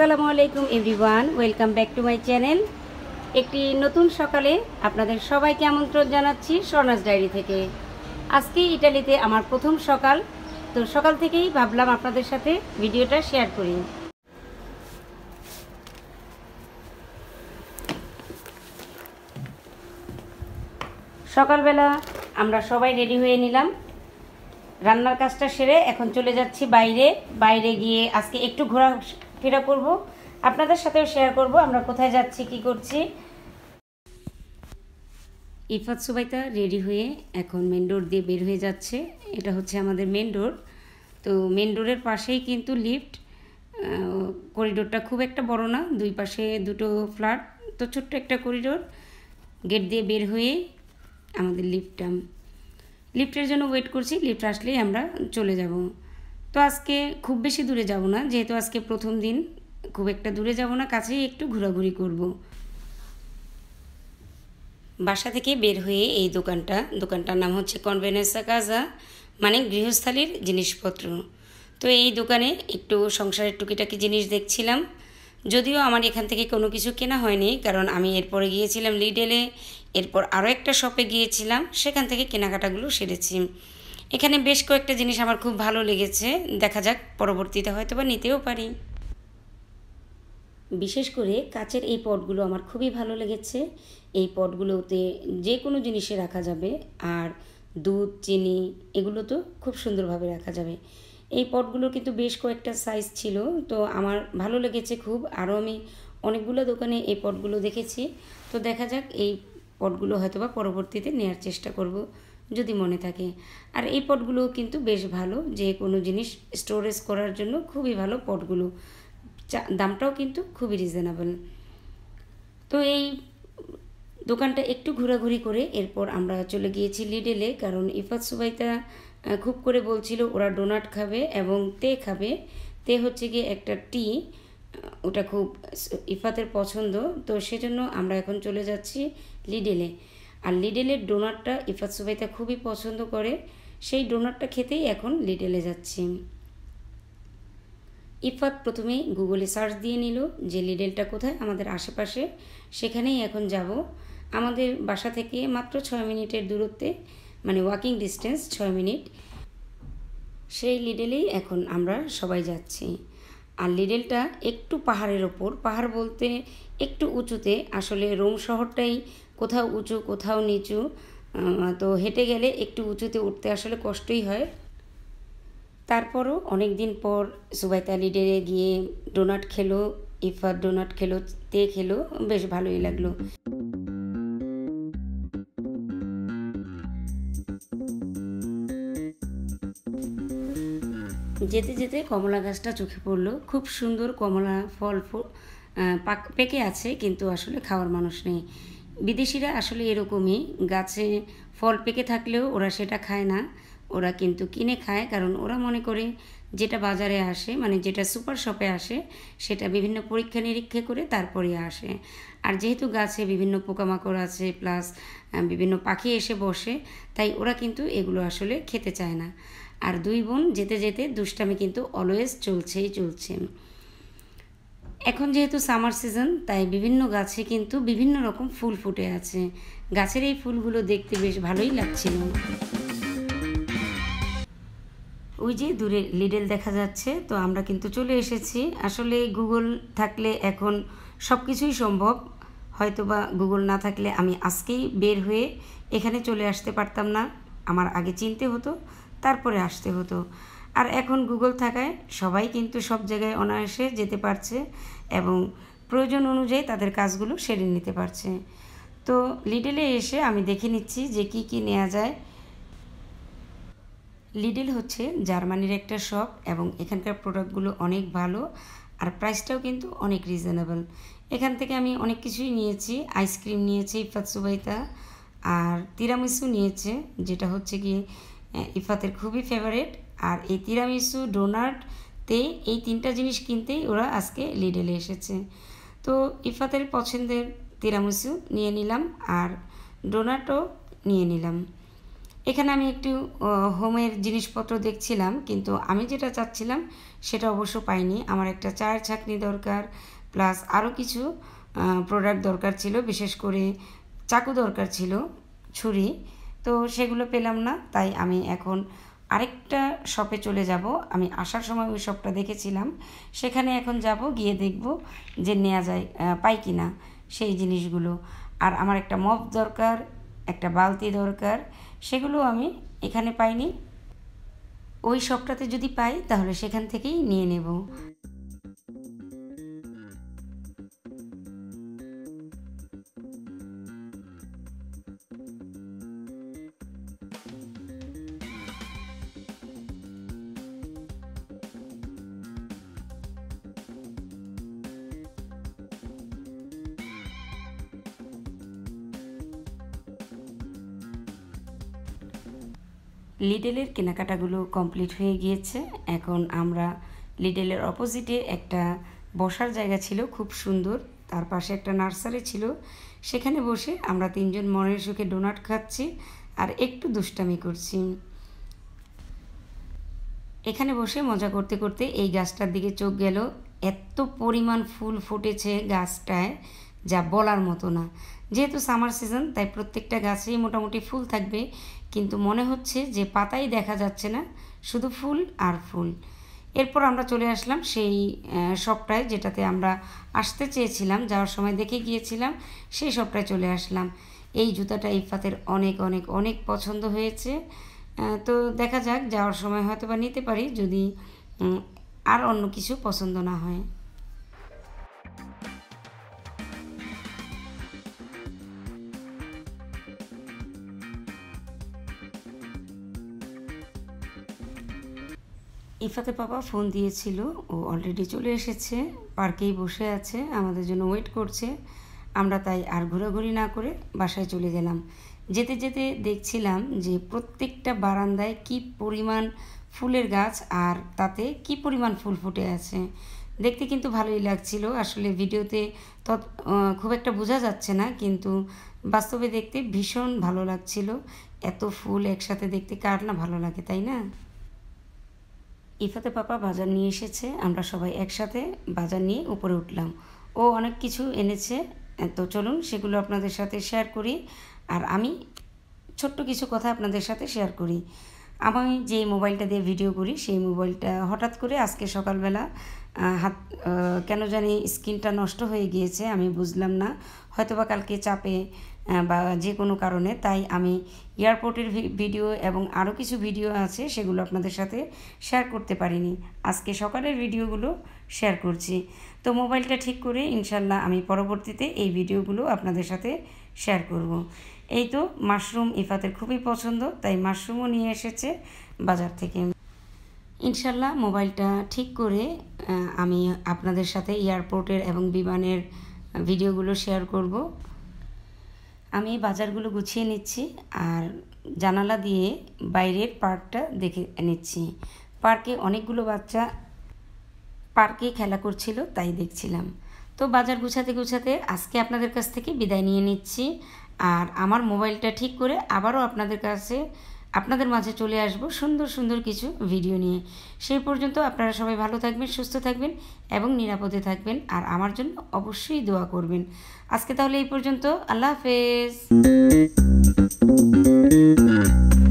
আসসালামু আলাইকুম everyone welcome back to my channel একটি নতুন সকালে আপনাদের সবাইকে আমন্ত্রণ জানাচ্ছি স্বর্ণাস ডায়েরি থেকে আজকে ইটালিতে আমার প্রথম সকাল তো সকাল থেকেই ভাবলাম আপনাদের সাথে ভিডিওটা শেয়ার করি সকালবেলা আমরা সবাই রেডি হয়ে নিলাম রান্নার কাজটা সেরে এখন চলে যাচ্ছি বাইরে বাইরে গিয়ে আজকে একটু ঘোরা ফেরা করব আপনাদের সাথেও শেয়ার করব আমরা কোথায় যাচ্ছি কি করছি ইফাত সুবাইতা রেডি হয়ে এখন মেন ডোর দিয়ে বের হয়ে যাচ্ছে এটা হচ্ছে আমাদের মেন ডোর তো মেন ডোরের পাশেই কিন্তু লিফট করিডোরটা খুব একটা বড় না দুই পাশে দুটো ফ্ল্যাট তো ছোট্ট একটা করিডোর গেট দিয়ে বের হয়ে আমাদের লিফটটা লিফটের জন্য ওয়েট করছি লিফট আসলেই আমরা চলে যাব তো আজকে খুব বেশি দূরে যাব না যেহেতু আজকে প্রথম দিন খুব একটা দূরে যাব না কাছেই একটু ঘোরাঘুরি করব। বাসা থেকে বের হয়ে এই দোকানটা দোকানটার নাম হচ্ছে কনভেনেসা কাজা মানে গৃহস্থালির জিনিসপত্র তো এই দোকানে একটু সংসারের টুকিটাকি জিনিস দেখছিলাম যদিও আমার এখান থেকে কোনো কিছু কেনা হয়নি কারণ আমি এরপরে গিয়েছিলাম লিডেলে এরপর আরও একটা শপে গিয়েছিলাম সেখান থেকে কেনাকাটাগুলো সেরেছি এখানে বেশ কয়েকটা জিনিস আমার খুব ভালো লেগেছে দেখা যাক পরবর্তীতে হয়তো বা নিতেও পারি বিশেষ করে কাচের এই পটগুলো আমার খুবই ভালো লেগেছে এই পটগুলোতে যে কোনো জিনিসে রাখা যাবে আর দুধ চিনি এগুলো তো খুব সুন্দরভাবে রাখা যাবে এই পটগুলো কিন্তু বেশ কয়েকটা সাইজ ছিল তো আমার ভালো লেগেছে খুব আরও আমি অনেকগুলো দোকানে এই পটগুলো দেখেছি তো দেখা যাক এই পটগুলো হয়তোবা পরবর্তীতে নেয়ার চেষ্টা করব যদি মনে থাকে আর এই পটগুলো কিন্তু বেশ ভালো যে কোনো জিনিস স্টোরেজ করার জন্য খুবই ভালো পটগুলো দামটাও কিন্তু খুবই রিজনেবল তো এই দোকানটা একটু ঘোরাঘুরি করে এরপর আমরা চলে গিয়েছি লিডেলে কারণ ইফাত সুবাইতা খুব করে বলছিল ওরা ডোনাট খাবে এবং তে খাবে তে হচ্ছে গিয়ে একটা টি ওটা খুব ইফাতের পছন্দ তো সেজন্য আমরা এখন চলে যাচ্ছি লিডেলে আর লিডেলের ডোনারটা ইফাত সুবাইতা খুবই পছন্দ করে সেই ডোনারটা খেতেই এখন লিডেলে যাচ্ছি ইফাত প্রথমে গুগলে সার্চ দিয়ে নিল যে লিডেলটা কোথায় আমাদের আশেপাশে সেখানেই এখন যাব আমাদের বাসা থেকে মাত্র ছয় মিনিটের দূরত্বে মানে ওয়াকিং ডিস্টেন্স ছয় মিনিট সেই লিডেলেই এখন আমরা সবাই যাচ্ছি আর লিডেলটা একটু পাহাড়ের ওপর পাহাড় বলতে একটু উঁচুতে আসলে রোম শহরটাই কোথাও উঁচু কোথাও নিচু তো হেঁটে গেলে একটু উঁচুতে উঠতে আসলে কষ্টই হয় তারপরও অনেক দিন পর সুবাইতা লিডেলে গিয়ে ডোনাট খেলো ইফার ডোনাট খেলো তে খেলো বেশ ভালোই লাগলো যেতে যেতে কমলা গাছটা চোখে পড়লো খুব সুন্দর কমলা ফল পাক পেকে আছে কিন্তু আসলে খাওয়ার মানুষ নেই বিদেশিরা আসলে এরকমই গাছে ফল পেকে থাকলেও ওরা সেটা খায় না ওরা কিন্তু কিনে খায় কারণ ওরা মনে করে যেটা বাজারে আসে মানে যেটা সুপার শপে আসে সেটা বিভিন্ন পরীক্ষা নিরীক্ষা করে তারপরে আসে আর যেহেতু গাছে বিভিন্ন পোকামাকড় আছে প্লাস বিভিন্ন পাখি এসে বসে তাই ওরা কিন্তু এগুলো আসলে খেতে চায় না আর দুই বোন যেতে যেতে দুষ্টামি কিন্তু অলওয়েজ চলছেই চলছে এখন যেহেতু সামার সিজন তাই বিভিন্ন গাছে কিন্তু বিভিন্ন রকম ফুল ফুটে আছে গাছের এই ফুলগুলো দেখতে বেশ ভালোই লাগছিল ওই যে দূরে লিডেল দেখা যাচ্ছে তো আমরা কিন্তু চলে এসেছি আসলে গুগল থাকলে এখন সব কিছুই সম্ভব হয়তো বা গুগল না থাকলে আমি আজকেই বের হয়ে এখানে চলে আসতে পারতাম না আমার আগে চিনতে হতো তারপরে আসতে হতো আর এখন গুগল থাকায় সবাই কিন্তু সব জায়গায় অনায়াসে যেতে পারছে এবং প্রয়োজন অনুযায়ী তাদের কাজগুলো সেরে নিতে পারছে তো লিডেলে এসে আমি দেখে নিচ্ছি যে কি কি নেওয়া যায় লিডিল হচ্ছে জার্মানির একটা শপ এবং এখানকার প্রোডাক্টগুলো অনেক ভালো আর প্রাইসটাও কিন্তু অনেক রিজনেবল এখান থেকে আমি অনেক কিছুই নিয়েছি আইসক্রিম নিয়েছি ইফাত সুবাইতা আর তিরামিসু নিয়েছে যেটা হচ্ছে কি ইফাতের খুবই ফেভারেট আর এই তিরামিসু ডোনাটতে এই তিনটা জিনিস কিনতেই ওরা আজকে লিডেলে এসেছে তো ইফাতের পছন্দের তিরামিসু নিয়ে নিলাম আর ডোনাটও নিয়ে নিলাম এখানে আমি একটু হোমের জিনিসপত্র দেখছিলাম কিন্তু আমি যেটা চাচ্ছিলাম সেটা অবশ্য পাইনি আমার একটা চায়ের ছাঁকনি দরকার প্লাস আরও কিছু প্রোডাক্ট দরকার ছিল বিশেষ করে চাকু দরকার ছিল ছুরি তো সেগুলো পেলাম না তাই আমি এখন আরেকটা শপে চলে যাব আমি আসার সময় ওই শপটা দেখেছিলাম সেখানে এখন যাব গিয়ে দেখব যে নেওয়া যায় পাই কি না সেই জিনিসগুলো আর আমার একটা মপ দরকার একটা বালতি দরকার সেগুলো আমি এখানে পাইনি ওই শপটাতে যদি পাই তাহলে সেখান থেকেই নিয়ে নেব লিডেলের কেনাকাটাগুলো কমপ্লিট হয়ে গিয়েছে এখন আমরা লিডেলের অপোজিটে একটা বসার জায়গা ছিল খুব সুন্দর তার পাশে একটা নার্সারি ছিল সেখানে বসে আমরা তিনজন মনের সুখে ডোনাট খাচ্ছি আর একটু দুষ্টামি করছি এখানে বসে মজা করতে করতে এই গাছটার দিকে চোখ গেল এত পরিমাণ ফুল ফুটেছে গাছটায় যা বলার মতো না যেহেতু সামার সিজন তাই প্রত্যেকটা গাছেই মোটামুটি ফুল থাকবে কিন্তু মনে হচ্ছে যে পাতাই দেখা যাচ্ছে না শুধু ফুল আর ফুল এরপর আমরা চলে আসলাম সেই সবটায় যেটাতে আমরা আসতে চেয়েছিলাম যাওয়ার সময় দেখে গিয়েছিলাম সেই সবটায় চলে আসলাম এই জুতাটা ইফাতের অনেক অনেক অনেক পছন্দ হয়েছে তো দেখা যাক যাওয়ার সময় হয়তো বা নিতে পারি যদি আর অন্য কিছু পছন্দ না হয় ইফাতে পাপা ফোন দিয়েছিল ও অলরেডি চলে এসেছে পার্কেই বসে আছে আমাদের জন্য ওয়েট করছে আমরা তাই আর ঘোরাঘুরি না করে বাসায় চলে গেলাম যেতে যেতে দেখছিলাম যে প্রত্যেকটা বারান্দায় কি পরিমাণ ফুলের গাছ আর তাতে কি পরিমাণ ফুল ফুটে আছে দেখতে কিন্তু ভালোই লাগছিল আসলে ভিডিওতে তত খুব একটা বোঝা যাচ্ছে না কিন্তু বাস্তবে দেখতে ভীষণ ভালো লাগছিল এত ফুল একসাথে দেখতে কার না ভালো লাগে তাই না ইফাতে পাপা বাজার নিয়ে এসেছে আমরা সবাই একসাথে বাজার নিয়ে উপরে উঠলাম ও অনেক কিছু এনেছে তো চলুন সেগুলো আপনাদের সাথে শেয়ার করি আর আমি ছোট্ট কিছু কথা আপনাদের সাথে শেয়ার করি আমি যে মোবাইলটা দিয়ে ভিডিও করি সেই মোবাইলটা হঠাৎ করে আজকে সকালবেলা হাত কেন জানি স্ক্রিনটা নষ্ট হয়ে গিয়েছে আমি বুঝলাম না হয়তোবা কালকে চাপে বা যে কোনো কারণে তাই আমি এয়ারপোর্টের ভিডিও এবং আরও কিছু ভিডিও আছে সেগুলো আপনাদের সাথে শেয়ার করতে পারিনি আজকে সকালের ভিডিওগুলো শেয়ার করছি তো মোবাইলটা ঠিক করে ইনশাল্লাহ আমি পরবর্তীতে এই ভিডিওগুলো আপনাদের সাথে শেয়ার করব। এই তো মাশরুম ইফাতের খুবই পছন্দ তাই মাশরুমও নিয়ে এসেছে বাজার থেকে ইনশাল্লাহ মোবাইলটা ঠিক করে আমি আপনাদের সাথে এয়ারপোর্টের এবং বিমানের ভিডিওগুলো শেয়ার করব আমি বাজারগুলো গুছিয়ে নিচ্ছি আর জানালা দিয়ে বাইরের পার্কটা দেখে নিচ্ছি পার্কে অনেকগুলো বাচ্চা পার্কে খেলা করছিল তাই দেখছিলাম তো বাজার গুছাতে গুছাতে আজকে আপনাদের কাছ থেকে বিদায় নিয়ে নিচ্ছি আর আমার মোবাইলটা ঠিক করে আবারও আপনাদের কাছে আপনাদের মাঝে চলে আসব সুন্দর সুন্দর কিছু ভিডিও নিয়ে সেই পর্যন্ত আপনারা সবাই ভালো থাকবেন সুস্থ থাকবেন এবং নিরাপদে থাকবেন আর আমার জন্য অবশ্যই দোয়া করবেন আজকে তাহলে এই পর্যন্ত আল্লাহ হাফেজ